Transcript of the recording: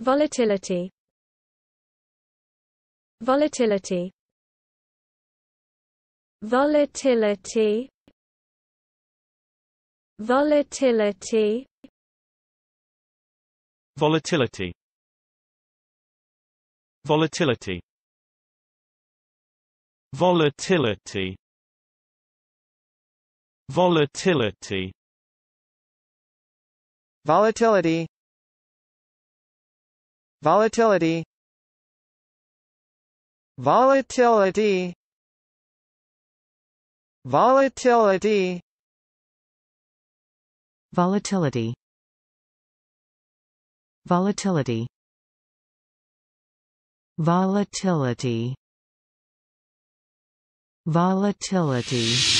Volatility Volatility Volatility Volatility Volatility Volatility Volatility Volatility Volatility Volatility Volatility Volatility Volatility Volatility Volatility Volatility